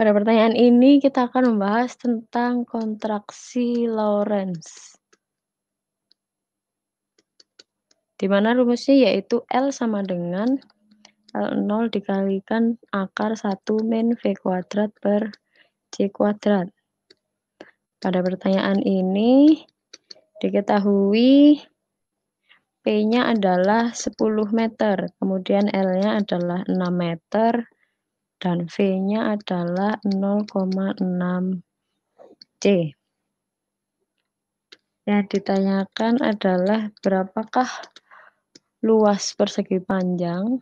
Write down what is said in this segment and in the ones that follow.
Pada pertanyaan ini kita akan membahas tentang kontraksi Lorentz. Di mana rumusnya yaitu L sama dengan L0 dikalikan akar 1 min V kuadrat per C kuadrat. Pada pertanyaan ini diketahui P-nya adalah 10 meter, kemudian L-nya adalah 6 meter, dan V-nya adalah 0,6 C. Yang ditanyakan adalah berapakah luas persegi panjang?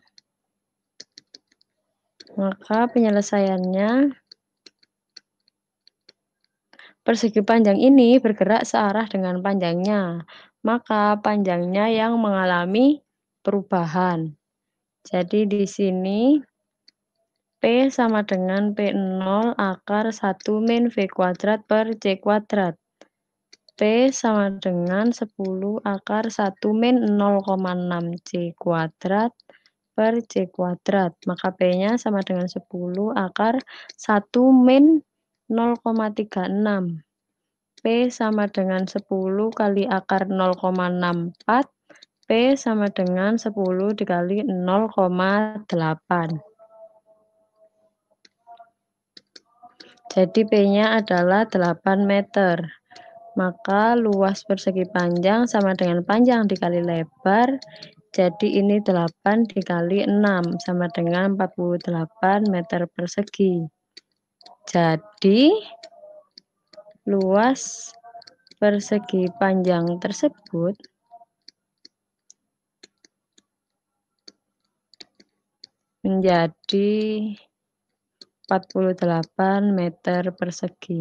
Maka penyelesaiannya persegi panjang ini bergerak searah dengan panjangnya. Maka panjangnya yang mengalami perubahan. Jadi di sini P sama dengan P0 akar 1 min V kuadrat per C kuadrat. P sama dengan 10 akar 1 min 0,6 C kuadrat per C kuadrat. Maka P-nya sama dengan 10 akar 1 min 0,36. P sama dengan 10 kali akar 0,64. P sama dengan 10 dikali 0,8. Jadi P-nya adalah 8 meter. Maka luas persegi panjang sama dengan panjang dikali lebar. Jadi ini 8 dikali 6 sama dengan 48 meter persegi. Jadi luas persegi panjang tersebut menjadi 48 meter persegi.